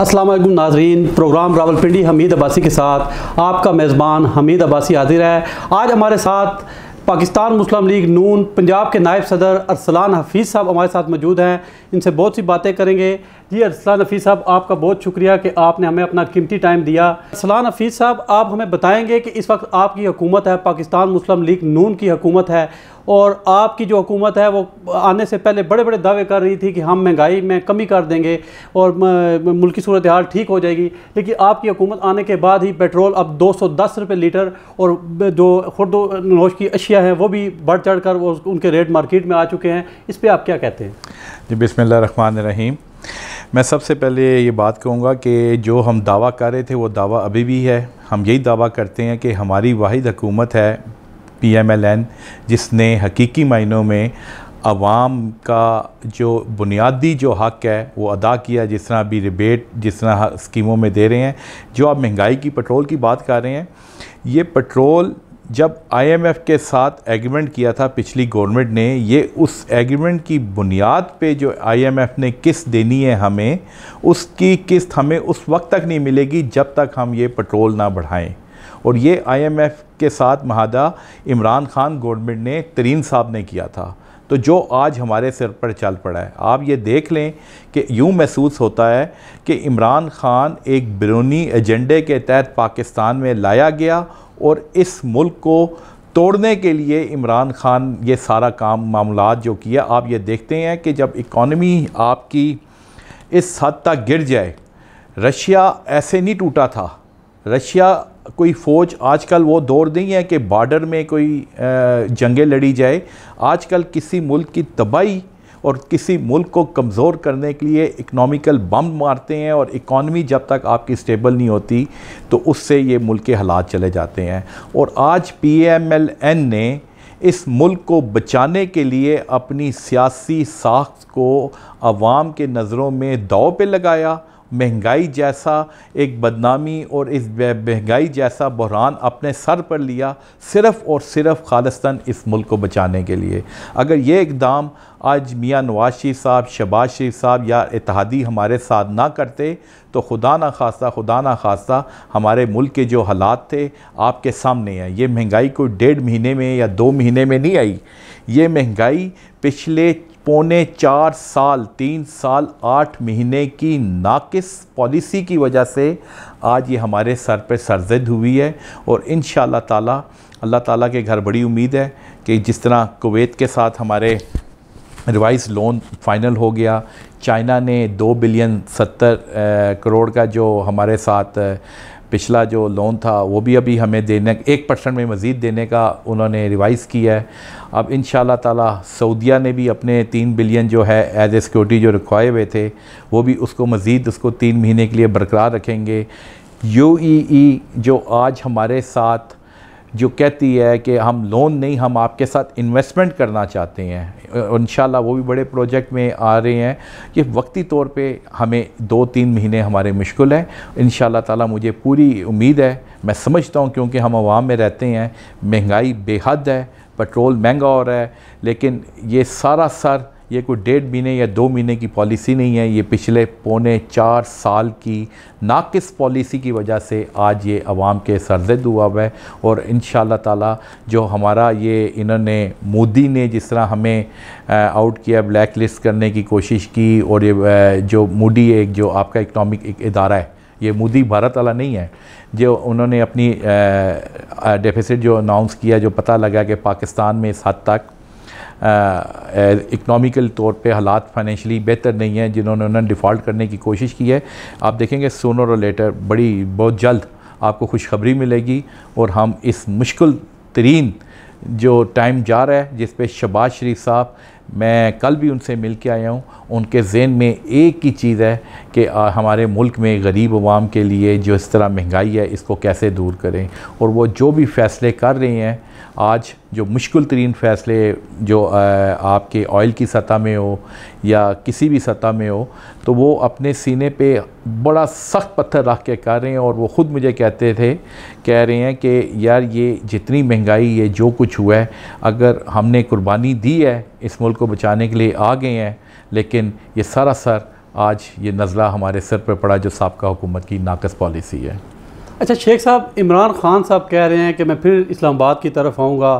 अस्सलाम वालेकुम नाजरीन प्रोग्राम रावलपिंडी हमीद अब्बासी के साथ आपका मेज़बान हमीद अब्बासी हाजिर है आज हमारे साथ पाकिस्तान मुस्लिम लीग नून पंजाब के नायब सदर अरसलान हफीज़ साहब हमारे साथ मौजूद हैं इनसे बहुत सी बातें करेंगे जी अरसलान नफीस साहब आपका बहुत शुक्रिया कि आपने हमें अपना कीमती टाइम दिया अरसलान नफीस साहब आप हमें बताएंगे कि इस वक्त आपकी हुकूमत है पाकिस्तान मुस्लिम लीग नून की हुकूमत है और आपकी जो हुकूमत है वो आने से पहले बड़े बड़े दावे कर रही थी कि हम महंगाई में कमी कर देंगे और मुल्की सूरत हाल ठीक हो जाएगी लेकिन आपकी हुकूमत आने के बाद ही पेट्रोल अब दो सौ दस रुपये लीटर और जो खुर्द नोश की अशिया है वो भी बढ़ चढ़ कर वो उनके रेट मार्केट में आ चुके हैं इस पर आप क्या कहते हैं जी बिसमिल्ल रन रहीम मैं सबसे पहले ये बात कहूँगा कि जो हम दावा कर रहे थे वो दावा अभी भी है हम यही दावा करते हैं कि हमारी वाहिद हकूमत है पी एम एल एन जिसने हकीकी मायनों में आवाम का जो बुनियादी जो हक है वो अदा किया जिस तरह अभी रिबेट जिस तरह स्कीमों में दे रहे हैं जो आप महंगाई की पेट्रोल की बात कर रहे हैं ये पेट्रोल जब आईएमएफ के साथ एग्रीमेंट किया था पिछली गवर्नमेंट ने ये उस एग्रीमेंट की बुनियाद पे जो आईएमएफ ने किस्त देनी है हमें उसकी किस्त हमें उस वक्त तक नहीं मिलेगी जब तक हम ये पेट्रोल ना बढ़ाएं और ये आईएमएफ के साथ महादा इमरान खान गवर्नमेंट ने तरीन साहब ने किया था तो जो आज हमारे सिर पर चल पड़ा है आप ये देख लें कि यूँ महसूस होता है कि इमरान खान एक बिरूनी एजेंडे के तहत पाकिस्तान में लाया गया और इस मुल्क को तोड़ने के लिए इमरान खान ये सारा काम मामला जो किया आप ये देखते हैं कि जब इकॉनमी आपकी इस हद तक गिर जाए रशिया ऐसे नहीं टूटा था रशिया कोई फ़ौज आजकल वो दौर नहीं है कि बॉर्डर में कोई जंगें लड़ी जाए आजकल किसी मुल्क की तबाही और किसी मुल्क को कमज़ोर करने के लिए इकनॉमिकल बम मारते हैं और इकॉनमी जब तक आपकी स्टेबल नहीं होती तो उससे ये मुल्क के हालात चले जाते हैं और आज पीएमएलएन ने इस मुल्क को बचाने के लिए अपनी सियासी साख को आवाम के नज़रों में दाव पे लगाया महंगाई जैसा एक बदनामी और इस महंगाई जैसा बहरान अपने सर पर लिया सिर्फ़ और सिर्फ खालस्तन इस मुल्क को बचाने के लिए अगर ये इकदाम आज मियाँ नवाज शरीफ साहब शबाज शरीफ साहब या इतिहादी हमारे साथ ना करते तो खुदा ना खास्ता खुदा ना खास्ता हमारे मुल्क के जो हालात थे आपके सामने हैं ये महंगाई कोई डेढ़ महीने में या दो महीने में नहीं आई ये महंगाई पिछले पौने चार साल तीन साल आठ महीने की नाकिस पॉलिसी की वजह से आज ये हमारे सर पे सरजद हुई है और इन ताला अल्लाह ताला के घर बड़ी उम्मीद है कि जिस तरह कुवैत के साथ हमारे रिवाइज लोन फाइनल हो गया चाइना ने दो बिलियन सत्तर करोड़ का जो हमारे साथ पिछला जो लोन था वो भी अभी हमें देने एक परसेंट में मज़ीद देने का उन्होंने रिवाइज़ किया है अब इन ताला सऊदिया ने भी अपने तीन बिलियन जो है एज ए सिक्योरिटी जो रखवाए हुए थे वो भी उसको मज़ीद उसको तीन महीने के लिए बरकरार रखेंगे यू ई e e जो आज हमारे साथ जो कहती है कि हम लोन नहीं हम आपके साथ इन्वेस्टमेंट करना चाहते हैं इन वो भी बड़े प्रोजेक्ट में आ रहे हैं कि वक्ती तौर पे हमें दो तीन महीने हमारे मुश्किल हैं इन ताला मुझे पूरी उम्मीद है मैं समझता हूँ क्योंकि हम आवाम में रहते हैं महंगाई बेहद है पेट्रोल महंगा हो रहा है लेकिन ये सारा सर ये कोई डेढ़ महीने या दो महीने की पॉलिसी नहीं है ये पिछले पौने चार साल की नाकिस पॉलिसी की वजह से आज ये आवाम के सरजद हुआ हुआ है और इन ताला जो हमारा ये इन्होंने मोदी ने जिस तरह हमें आउट किया ब्लैक लिस्ट करने की कोशिश की और ये जो मोदी एक जो आपका इकनॉमिक एक इदारा है ये मोदी भारत वाला नहीं है जो उन्होंने अपनी डेफिसिट जो अनाउंस किया जो पता लगा कि पाकिस्तान में इस हद तक इकनॉमिकल तौर पे हालात फाइनेशली बेहतर नहीं है जिन्होंने उन्होंने डिफ़ॉल्ट करने की कोशिश की है आप देखेंगे सोनर और लेटर बड़ी बहुत जल्द आपको खुशखबरी मिलेगी और हम इस मुश्किल तरीन जो टाइम जा रहा है जिस पे शबाज शरीफ साहब मैं कल भी उनसे मिल के आया हूँ उनके जेन में एक ही चीज़ है कि हमारे मुल्क में गरीब अवाम के लिए जो इस तरह महंगाई है इसको कैसे दूर करें और वो जो भी फ़ैसले कर रहे हैं आज जो मुश्किल तरीन फ़ैसले जो आपके ऑयल की सतह में हो या किसी भी सतह में हो तो वो अपने सीने पे बड़ा सख्त पत्थर रख के कर रहे हैं और वो ख़ुद मुझे कहते थे कह रहे हैं कि यार ये जितनी महंगाई ये जो कुछ हुआ है अगर हमने कुर्बानी दी है इस मुल्क को बचाने के लिए आ गए हैं लेकिन ये सारा सर आज ये नज़ला हमारे सर पर पड़ा जो सबका हुकूमत की नाकस पॉलिसी है अच्छा शेख साहब इमरान खान साहब कह रहे हैं कि मैं फिर इस्लामाबाद की तरफ आऊँगा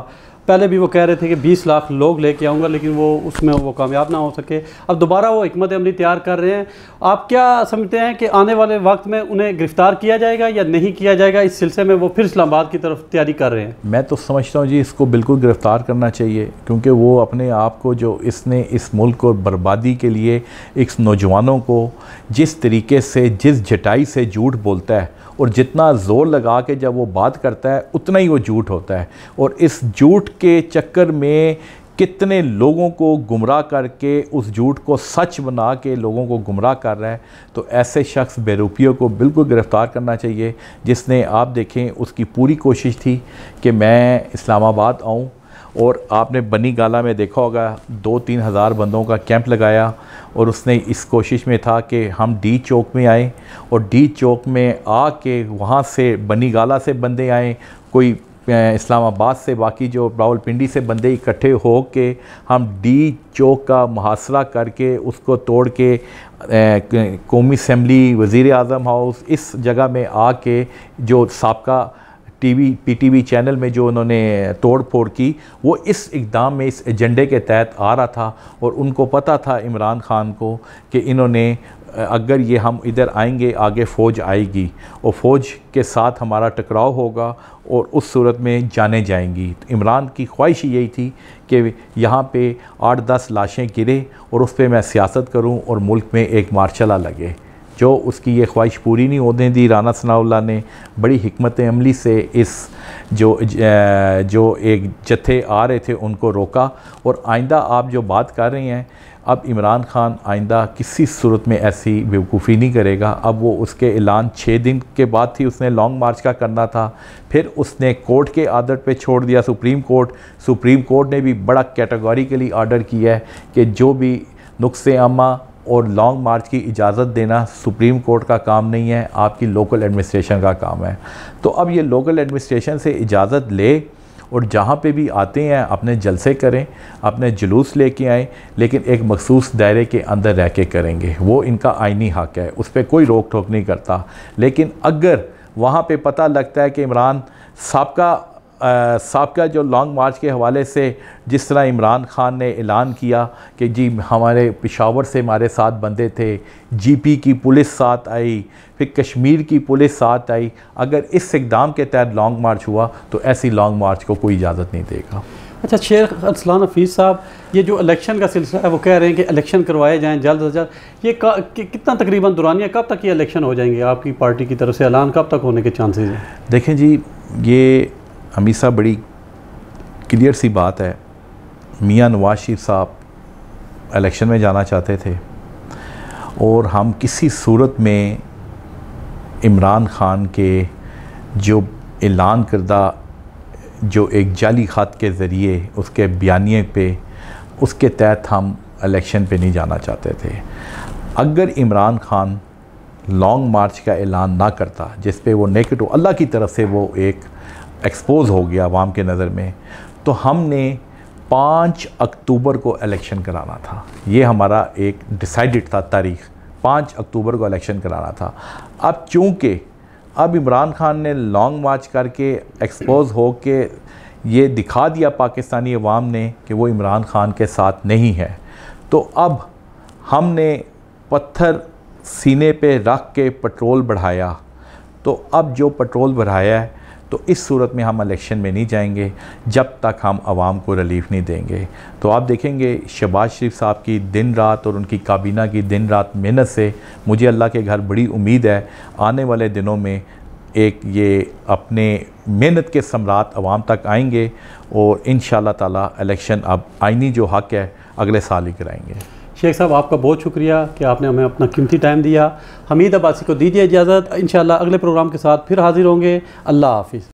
पहले भी वो कह रहे थे कि 20 लाख लोग लेके आऊँगा लेकिन वो उसमें वो कामयाब ना हो सके अब दोबारा वो हमत अमली तैयार कर रहे हैं आप क्या समझते हैं कि आने वाले वक्त में उन्हें गिरफ़्तार किया जाएगा या नहीं किया जाएगा इस सिलसिले में वो फिर इस्लामाबाद की तरफ तैयारी कर रहे हैं मैं तो समझता हूँ जी इसको बिल्कुल गिरफ़्तार करना चाहिए क्योंकि वो अपने आप को जो इसने इस मुल्क को बर्बादी के लिए इस नौजवानों को जिस तरीके से जिस जटाई से झूठ बोलता है और जितना ज़ोर लगा के जब वो बात करता है उतना ही वो झूठ होता है और इस झूठ के चक्कर में कितने लोगों को गुमराह करके उस झूठ को सच बना के लोगों को गुमराह कर रहा है तो ऐसे शख्स बेरूपियों को बिल्कुल गिरफ़्तार करना चाहिए जिसने आप देखें उसकी पूरी कोशिश थी कि मैं इस्लामाबाद आऊँ और आपने बनी गाला में देखा होगा दो तीन हज़ार बंदों का कैंप लगाया और उसने इस कोशिश में था कि हम डी चौक में आए और डी चौक में आके वहाँ से बनी गाला से बंदे आए कोई इस्लामाबाद से बाकी जो रावलपिंडी से बंदे इकट्ठे हो के हम डी चौक का मुहासरा करके उसको तोड़ के कौमी असम्बली वज़ी अजम हाउस इस जगह में आके जो सबका टीवी पीटीवी चैनल में जो उन्होंने तोड़ फोड़ की वो इस इकदाम में इस एजेंडे के तहत आ रहा था और उनको पता था इमरान ख़ान को कि इन्होंने अगर ये हम इधर आएंगे आगे फ़ौज आएगी और फ़ौज के साथ हमारा टकराव होगा और उस सूरत में जाने जाएंगी तो इमरान की ख्वाहिश यही थी कि यहाँ पे आठ दस लाशें गिरे और उस पर मैं सियासत करूँ और मुल्क में एक मार्शला लगे जो उसकी ये ख्वाहिश पूरी नहीं होने दी राना सनाउल्ला ने बड़ी हमत अमली से इस जो जो एक जत्थे आ रहे थे उनको रोका और आइंदा आप जो बात कर रही हैं अब इमरान खान आइंदा किसी सूरत में ऐसी बेवकूफ़ी नहीं करेगा अब वो उसके ऐलान छः दिन के बाद थी उसने लॉन्ग मार्च का करना था फिर उसने कोर्ट के आदर पे छोड़ दिया सुप्रीम कोर्ट सुप्रीम कोर्ट ने भी बड़ा के लिए आर्डर किया है कि जो भी नुस्ख आमा और लॉन्ग मार्च की इजाज़त देना सुप्रीम कोर्ट का काम नहीं है आपकी लोकल एडमिनिस्ट्रेशन का काम है तो अब ये लोकल एडमिनिस्ट्रेशन से इजाज़त ले और जहाँ पे भी आते हैं अपने जलसे करें अपने जुलूस लेके आएँ लेकिन एक मखसूस दायरे के अंदर रह के करेंगे वो इनका आइनी हक है उस पर कोई रोक टोक नहीं करता लेकिन अगर वहाँ पे पता लगता है कि इमरान साहब का सबका जो लॉन्ग मार्च के हवाले से जिस तरह इमरान ख़ान ने ऐलान किया कि जी हमारे पिशावर से हमारे साथ बंदे थे जीपी की पुलिस साथ आई फिर कश्मीर की पुलिस साथ आई अगर इस इकदाम के तहत लॉन्ग मार्च हुआ तो ऐसी लॉन्ग मार्च को कोई इजाज़त नहीं देगा अच्छा शेर अरसलान हफीज़ साहब ये जो इलेक्शन का सिलसिला है वो कह रहे हैं कि इलेक्शन करवाए जाएँ जल्द अज जल्द ये कि, कितना तकरीबन दुरानिया कब तक ये इलेक्शन हो जाएंगे आपकी पार्टी की तरफ से ऐलान कब तक होने के चांसेस हैं देखें जी ये हमीसा बड़ी क्लियर सी बात है मियाँ नवाज शरीफ साहब इलेक्शन में जाना चाहते थे और हम किसी सूरत में इमरान ख़ान के जो ऐलान करदा जो एक जाली ख़त के ज़रिए उसके बयानी पे उसके तहत हम इलेक्शन पे नहीं जाना चाहते थे अगर इमरान ख़ान लॉन्ग मार्च का ऐलान ना करता जिस पे वो नेकेट अल्लाह की तरफ से वो एक एक्सपोज हो गया आवाम के नज़र में तो हमने पाँच अक्टूबर को इलेक्शन कराना था ये हमारा एक डिसाइडेड था तारीख पाँच अक्टूबर को इलेक्शन कराना था अब चूँकि अब इमरान खान ने लॉन्ग मार्च करके एक्सपोज हो के ये दिखा दिया पाकिस्तानी अवाम ने कि वो इमरान खान के साथ नहीं है तो अब हमने पत्थर सीने पे रख के पेट्रोल बढ़ाया तो अब जो पेट्रोल बढ़ाया है तो इस सूरत में हम इलेक्शन में नहीं जाएंगे जब तक हम आवाम को रिलीफ नहीं देंगे तो आप देखेंगे शहबाज शरीफ साहब की दिन रात और उनकी काबीना की दिन रात मेहनत से मुझे अल्लाह के घर बड़ी उम्मीद है आने वाले दिनों में एक ये अपने मेहनत के सम्राट आवाम तक आएंगे और इन ताला इलेक्शन अब आइनी जो हक है अगले साल ही कराएंगे शेख साहब आपका बहुत शुक्रिया कि आपने हमें अपना कीमती टाइम दिया हमीद अब्बासी को दीजिए इजाज़त इन अगले प्रोग्राम के साथ फिर हाज़िर होंगे अल्लाह हाफिज़